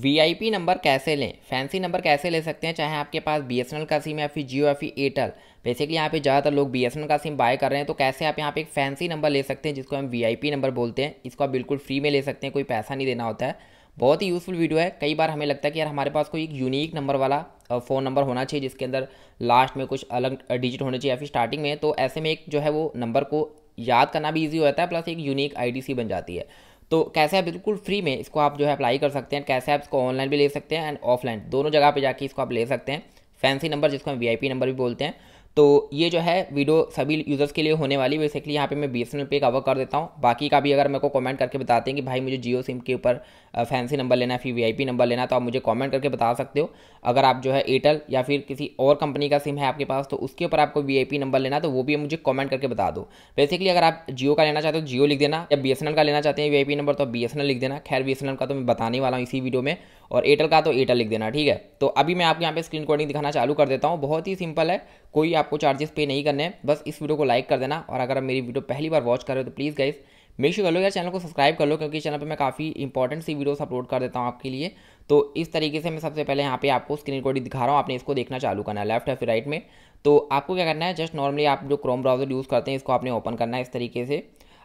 VIP number कैसे लें fancy number कैसे ले सकते हैं चाहे आपके पास बीएसएनएल का सिम या फिर जियो या फिर एयरटेल बेसिकली यहाँ पे ज़्यादातर लोग बीएसएनएल का सिम बाय कर रहे हैं तो कैसे आप यहाँ पे एक फैंसी नंबर ले सकते हैं जिसको हम वीआईपी नंबर बोलते हैं इसको आप बिल्कुल फ्री में ले सकते हैं कोई पैसा नहीं देना होता है बहुत ही यूज़फुल वीडियो है कई बार हमें लगता है कि यार हमारे पास कोई एक यूनिक नंबर वाला फ़ोन नंबर होना चाहिए जिसके अंदर लास्ट में कुछ अलग डिजिट होने चाहिए या फिर स्टार्टिंग में तो ऐसे में एक जो है वो नंबर को याद करना भी ईजी होता है प्लस एक यूनिक आई सी बन जाती है तो कैसे आप बिल्कुल फ्री में इसको आप जो है अप्लाई कर सकते हैं कैसे आप इसको ऑनलाइन भी ले सकते हैं एंड ऑफलाइन दोनों जगह पर जाके इसको आप ले सकते हैं फैंसी नंबर जिसको हम वी नंबर भी बोलते हैं तो ये जो है वीडियो सभी यूज़र्स के लिए होने वाली बेसिकली यहाँ पे मैं बी एस पे कवर कर देता हूँ बाकी का भी अगर मेरे को कमेंट करके बताते हैं कि भाई मुझे जियो सिम के ऊपर फैंसी नंबर लेना है फिर वीआईपी नंबर लेना तो आप मुझे कमेंट करके बता सकते हो अगर आप जो है एयरटेल या फिर किसी और कंपनी का सिम है आपके पास तो उसके ऊपर आपको वी नंबर लेना तो वो भी मुझे कॉमेंट करके बता दो बेसिकली अगर आप जियो का लेना चाहते हो जियो लिख देना या बी का लेना चाहते हैं वी नंबर तो बी लिख देना खैर बी का तो मैं बताने वाला हूँ इसी वीडियो में और एयरटेल का तो एयरटेल लिख देना ठीक है तो अभी मैं आपको यहाँ पे स्क्रीन रिकॉर्डिंग दिखाना चालू कर देता हूँ बहुत ही सिंपल है कोई आपको चार्जेस पे नहीं करने हैं बस इस वीडियो को लाइक कर देना और अगर आप मेरी वीडियो पहली बार वॉच कर रहे हो तो प्लीज़ गाइज़ मेक श्यू कर लो यार चैनल को सब्सक्राइब कर लो क्योंकि चैनल पे मैं काफ़ी इंपॉर्टेंट सी वीडियोस अपलोड कर देता हूँ आपके लिए तो इस तरीके से मैं सबसे पहले यहाँ पे आपको स्क्रीन रिकॉर्डिंग दिखा रहा हूँ आपने इसको देखना चालू करना है लेफ्ट या फिर राइट में तो आपको क्या करना है जस्ट नॉर्मली आप जो क्रोम ब्राउजर यूज़ करते हैं इसको आपने ओपन करना है इस तरीके से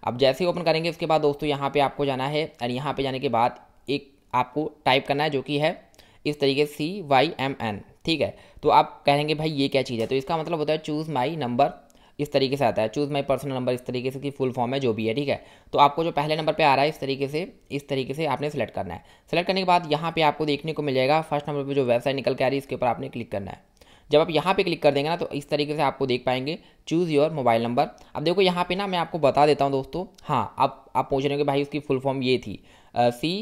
अब जैसे ही ओपन करेंगे उसके बाद दोस्तों यहाँ पर आपको जाना है और यहाँ पर जाने के बाद एक आपको टाइप करना है जो कि है इस तरीके सी वाई एम एन ठीक है तो आप कहेंगे भाई ये क्या चीज़ है तो इसका मतलब होता है चूज़ माई नंबर इस तरीके से आता है चूज़ माई पर्सनल नंबर इस तरीके से कि फुल फॉर्म है जो भी है ठीक है तो आपको जो पहले नंबर पे आ रहा है इस तरीके से इस तरीके से आपने सेलेक्ट करना है सेलेक्ट करने के बाद यहाँ पे आपको देखने को मिल जाएगा फर्स्ट नंबर पे जो वेबसाइट निकल के आ रही है इसके ऊपर आपने क्लिक करना है जब आप यहाँ पे क्लिक कर देंगे ना तो इस तरीके से आपको देख पाएंगे चूज़ योर मोबाइल नंबर अब देखो यहाँ पर ना मैं आपको बता देता हूँ दोस्तों हाँ अब आप पूछ रहे हो कि भाई उसकी फुल फॉर्म ये थी सी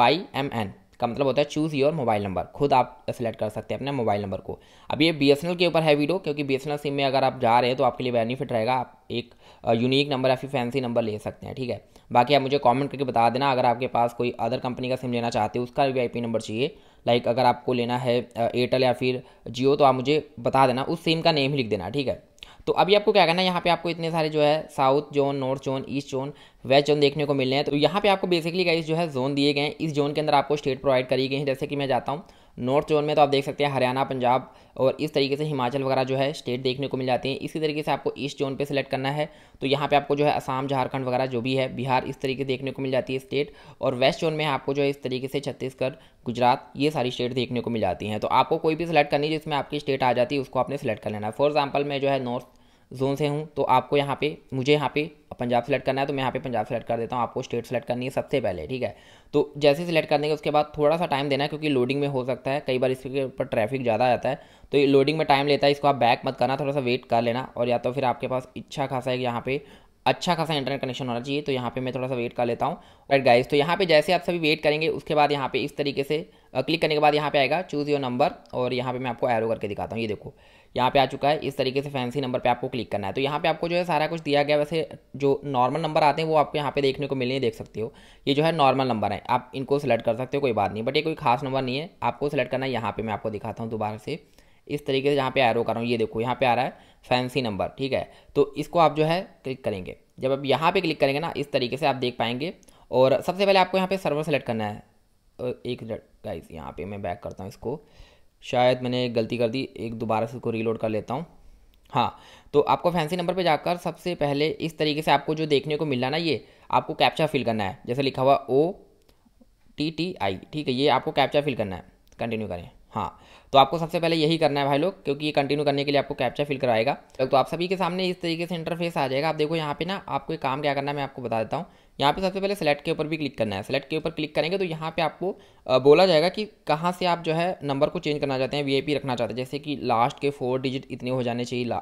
वाई एम एन का मतलब होता है चूज़ योर मोबाइल नंबर खुद आप सेलेक्ट कर सकते हैं अपने मोबाइल नंबर को अब ये बी के ऊपर है वीडियो क्योंकि बी सिम में अगर आप जा रहे हैं तो आपके लिए बेनिफिट रहेगा आप एक यूनिक नंबर या फिर फैंसी नंबर ले सकते हैं ठीक है बाकी आप मुझे कॉमेंट करके बता देना अगर आपके पास कोई अदर कंपनी का सिम लेना चाहते हो उसका वी नंबर चाहिए लाइक अगर आपको लेना है एयरटेल या फिर जियो तो आप मुझे बता देना उस सिम का नेम ही लिख देना ठीक है तो अभी आपको क्या करना है यहाँ पे आपको इतने सारे जो है south zone north zone east zone west zone देखने को मिल रहे हैं तो यहाँ पे आपको बेसिकली गाइस जो है जोन दिए गए हैं इस जोन के अंदर आपको स्टेट प्रोवाइड करी गई है जैसे कि मैं जाता हूँ नॉर्थ जोन में तो आप देख सकते हैं हरियाणा पंजाब और इस तरीके से हिमाचल वगैरह जो है स्टेट देखने को मिल जाती हैं इसी तरीके से आपको ईस्ट जोन पे सिलेक्ट करना है तो यहाँ पे आपको जो है असम झारखंड वगैरह जो भी है बिहार इस तरीके से देखने को मिल जाती है स्टेट और वेस्ट जोन में आपको जो है इस तरीके से छत्तीसगढ़ गुजरात ये सारी स्टेट देखने को मिल जाती हैं तो आपको कोई भी सिलेक्ट करनी जिसमें आपकी स्टेट आ जाती है उसको आपने सेलेक्ट कर लेना फॉर एग्जाम्पल मैं जो है नॉर्थ जोन से हूँ तो आपको यहाँ पे मुझे यहाँ पे पंजाब सेलेक्ट करना है तो मैं यहाँ पे पंजाब सेलेक्ट कर देता हूँ आपको स्टेट सेलेक्ट करनी है सबसे पहले ठीक है तो जैसे सिलेक्ट करने के उसके बाद थोड़ा सा टाइम देना है क्योंकि लोडिंग में हो सकता है कई बार इसके ऊपर ट्रैफिक ज़्यादा आता है तो ये लोडिंग में टाइम लेता है इसको आप बैक मत करना थोड़ा सा वेट कर लेना और या तो फिर आपके पास इच्छा खासा है कि यहाँ पे अच्छा खासा इंटरनेट कनेक्शन होना चाहिए तो यहाँ पे मैं थोड़ा सा वेट कर लेता हूँ राइट गाइस तो यहाँ पे जैसे आप सभी वेट करेंगे उसके बाद यहाँ पे इस तरीके से क्लिक करने के बाद यहाँ पे आएगा चूज़ योर नंबर और यहाँ पे मैं आपको एरो करके दिखाता हूँ ये देखो यहाँ पे आ चुका है इस तरीके से फैंसी नंबर पे आपको क्लिक करना है तो यहाँ पे आपको जो है सारा कुछ दिया गया वैसे जो नॉर्मल नंबर आते हैं वो आपको यहाँ पे देखने को मिलने देख सकते हो ये जो है नॉर्मल नंबर है आप इनको सेलेक्ट कर सकते हो कोई बात नहीं बट ये कोई खास नंबर नहीं है आपको सेलेक्ट करना है यहाँ पर मैं आपको दिखाता हूँ दोबारा से इस तरीके से यहाँ पे एरो कर रहा हूँ ये देखो यहाँ पे आ रहा है फैंसी नंबर ठीक है तो इसको आप जो है क्लिक करेंगे जब आप यहाँ पे क्लिक करेंगे ना इस तरीके से आप देख पाएंगे और सबसे पहले आपको यहाँ पे सर्वर सेलेक्ट करना है एक मिनट गाइस यहाँ पे मैं बैक करता हूँ इसको शायद मैंने गलती कर दी एक दोबारा से इसको रीलोड कर लेता हूँ हाँ तो आपको फैंसी नंबर पे जाकर सबसे पहले इस तरीके से आपको जो देखने को मिल रहा ना ये आपको कैप्चा फिल करना है जैसे लिखा हुआ ओ टी टी आई ठीक है ये आपको कैप्चा फिल करना है कंटिन्यू करें हाँ तो आपको सबसे पहले यही करना है भाई लोग क्योंकि ये कंटिन्यू करने के लिए आपको कैप्चा फिल कराएगा तो आप सभी के सामने इस तरीके से इंटरफेस आ जाएगा आप देखो यहाँ पे ना आपको एक काम क्या करना है मैं आपको बता देता हूँ यहाँ पे सबसे पहले सेलेक्ट के ऊपर भी क्लिक करना है सेलेक्ट के ऊपर क्लिक करेंगे तो यहाँ पे आपको बोला जाएगा कि कहाँ से आप जो है नंबर को चेंज करना चाहते हैं वी रखना चाहते हैं जैसे कि लास्ट के फोर डिजिट इतने हो जाने चाहिए आ,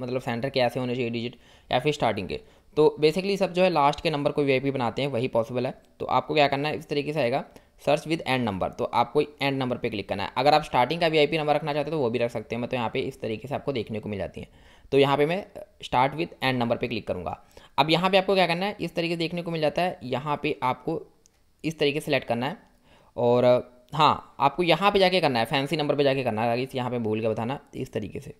मतलब सेंटर के ऐसे होने चाहिए डिजिट या फिर स्टार्टिंग के तो बेसिकली सब जो है लास्ट के नंबर को वी बनाते हैं वही पॉसिबल है तो आपको क्या करना है इस तरीके से आएगा सर्च विद एंड नंबर तो आपको एंड नंबर पे क्लिक करना है अगर आप स्टार्टिंग का वीआईपी नंबर रखना चाहते हो तो वो भी रख सकते हैं मैं मतलब तो यहाँ पे इस तरीके से आपको देखने को मिल जाती है तो यहाँ पे मैं स्टार्ट विद एंड नंबर पे क्लिक करूँगा अब यहाँ पे आपको क्या करना है इस तरीके से देखने को मिल जाता है यहाँ पे आपको इस तरीके से सेलेक्ट करना है और हाँ आपको यहाँ पर जाके करना है फैंसी नंबर पर जाके करना है यहाँ पर भूल के बताना इस तरीके से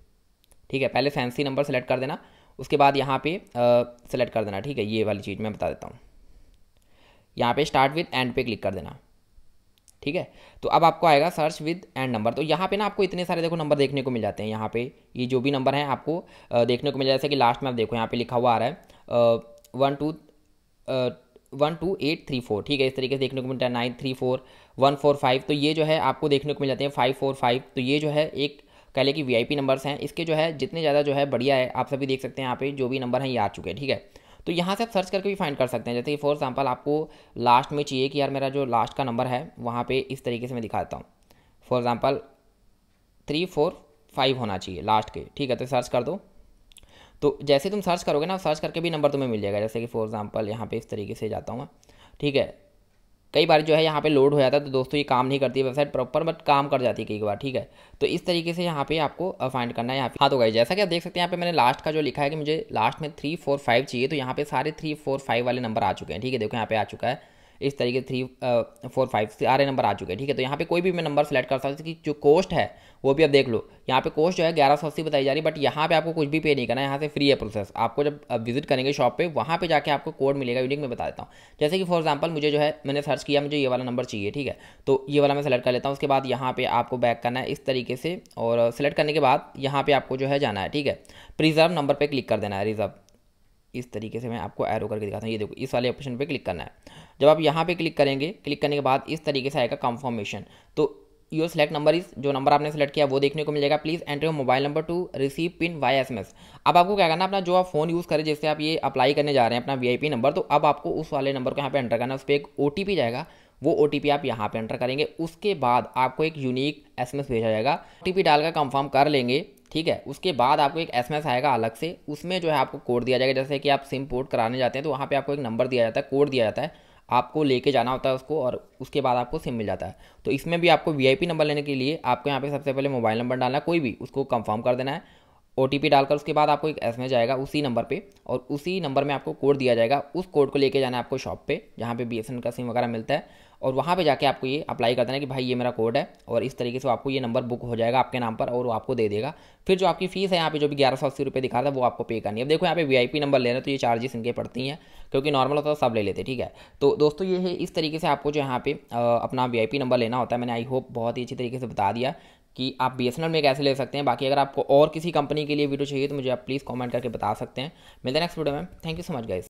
ठीक है पहले फैंसी नंबर सेलेक्ट कर देना उसके बाद यहाँ पर सेलेक्ट कर देना ठीक है ये वाली चीज़ मैं बता देता हूँ यहाँ पर स्टार्ट विथ एंड पे क्लिक कर देना ठीक है तो अब आपको आएगा सर्च विद एंड नंबर तो यहाँ पे ना आपको इतने सारे देखो नंबर देखने को मिल जाते हैं यहाँ पे ये जो भी नंबर हैं आपको देखने को मिल जाए जैसे कि लास्ट में आप देखो यहाँ पे लिखा हुआ आ रहा है one two one two eight three four ठीक है इस तरीके से देखने को मिलता है nine three four one four five तो ये जो है आपको देखने को मिल जाते हैं फाइव फोर फाइव तो ये जो है एक कह लें कि वी आई पी नंबर्स हैं इसके जो है जितने ज़्यादा जो है बढ़िया है आप सभी देख सकते हैं यहाँ पे जो भी नंबर हैं ये आ चुके हैं ठीक है तो यहाँ से आप सर्च करके भी फाइंड कर सकते हैं जैसे कि फॉर एग्जाम्पल आपको लास्ट में चाहिए कि यार मेरा जो लास्ट का नंबर है वहाँ पर इस तरीके से मैं दिखाता हूँ for example three four five होना चाहिए लास्ट के ठीक है तो सर्च कर दो तो जैसे तुम सर्च करोगे ना सर्च करके भी नंबर तुम्हें मिल जाएगा जैसे कि फॉर एग्ज़ाम्पल यहाँ पे इस तरीके से जाता हूँ ठीक है कई बार जो है यहाँ पे लोड हो जाता है तो दोस्तों ये काम नहीं करती वेबसाइट प्रॉपर बट काम कर जाती है कई बार ठीक है तो इस तरीके से यहाँ पे आपको फाइंड करना है यहाँ पे हाँ तो गाइज जैसा कि आप देख सकते हैं यहाँ पे मैंने लास्ट का जो लिखा है कि मुझे लास्ट में थ्री फोर फाइव चाहिए तो यहाँ पे सारे थ्री फोर फाइव वाले नंबर आ चुके हैं ठीक है देखो यहाँ पे आ चुका है इस तरीके थ्री फोर फाइव सारे नंबर आ चुके हैं ठीक है तो यहाँ पे कोई भी मैं नंबर सेलेक्ट कर सकता कि जो कॉस्ट है वो भी आप देख लो यहाँ पे कॉस्ट जो है ग्यारह सौ अस्सी बताई जा रही है बट यहाँ पे आपको कुछ भी पे नहीं करना है यहाँ से फ्री है प्रोसेस आपको जब विजिट करेंगे शॉप पे वहाँ पे जाके आपको कोड मिलेगा यूनिक में बता देता हूँ जैसे कि फॉर एग्जाम्पल मुझे जो है मैंने सर्च किया मुझे ये वाला नंबर चाहिए ठीक है तो ये वाला मैं सेलेक्ट कर लेता हूँ उसके बाद यहाँ पर आपको बैक करना है इस तरीके से और सेलेक्ट करने के बाद यहाँ पर आपको जो है जाना है ठीक है प्रिजर्व नंबर पर क्लिक कर देना है रिजर्व इस तरीके से मैं आपको एरो करके दिखाता हूँ ये देखो इस वाले ऑप्शन पे क्लिक करना है जब आप यहाँ पे क्लिक करेंगे क्लिक करने के बाद इस तरीके से आएगा कंफर्मेशन तो योर सेलेक्ट नंबर इस जो नंबर आपने सेलेक्ट किया वो देखने को मिल जाएगा please enter your mobile number to receive PIN by S M S अब आपको क्या करना अपना जो आप फोन यूज़ करें जैसे आप ये अप्लाई करने जा रहे हैं अपना वी आई पी नंबर तो अब आपको उस वाले नंबर को यहाँ पे एंटर करना उस पर एक ओ टी पी जाएगा वो ओ टी पी आप यहाँ पे एंटर करेंगे उसके बाद आपको एक यूनिक एस एम एस भेजा जाएगा ओ टी पी डालकर कंफर्म कर लेंगे ठीक है उसके बाद आपको एक एस आएगा अलग से उसमें जो है आपको कोड दिया जाएगा जैसे कि आप सिम पोर्ट कराने जाते हैं तो वहाँ पर आपको एक नंबर दिया जाता है कोड दिया जाता है आपको लेके जाना होता है उसको और उसके बाद आपको सिम मिल जाता है तो इसमें भी आपको वीआईपी नंबर लेने के लिए आपको यहाँ पे सबसे पहले मोबाइल नंबर डालना कोई भी उसको कंफर्म कर देना है ओ डालकर उसके बाद आपको एक एस एम जाएगा उसी नंबर पे और उसी नंबर में आपको कोड दिया जाएगा उस कोड को लेके जाना है आपको शॉप पे जहाँ पे बी का सिम वगैरह मिलता है और वहाँ पे जाके आपको ये अप्लाई कर देना कि भाई ये मेरा कोड है और इस तरीके से आपको ये नंबर बुक हो जाएगा आपके नाम पर और वो आपको दे देगा फिर जो आपकी फीस है यहाँ पे जो भी ग्यारह सौ अस्सी रुपये दिखा रहा है वो आपको पे करनी है अब देखो यहाँ पे वी नंबर ले रहे हैं तो ये चार्जेस इनके पड़ती हैं क्योंकि नॉर्मल होता है सब ले लेते ठीक है तो दोस्तों ये है इस तरीके से आपको जो यहाँ पे अपना वी नंबर लेना होता है मैंने आई होप बहुत ही अच्छी तरीके से बता दिया कि आप बी में कैसे ले सकते हैं बाकी अगर आपको और किसी कंपनी के लिए वीडियो चाहिए तो मुझे आप प्लीज़ कॉमेंट करके बता सकते हैं मिलते हैं नेक्स्ट वीडियो में thank you so much guys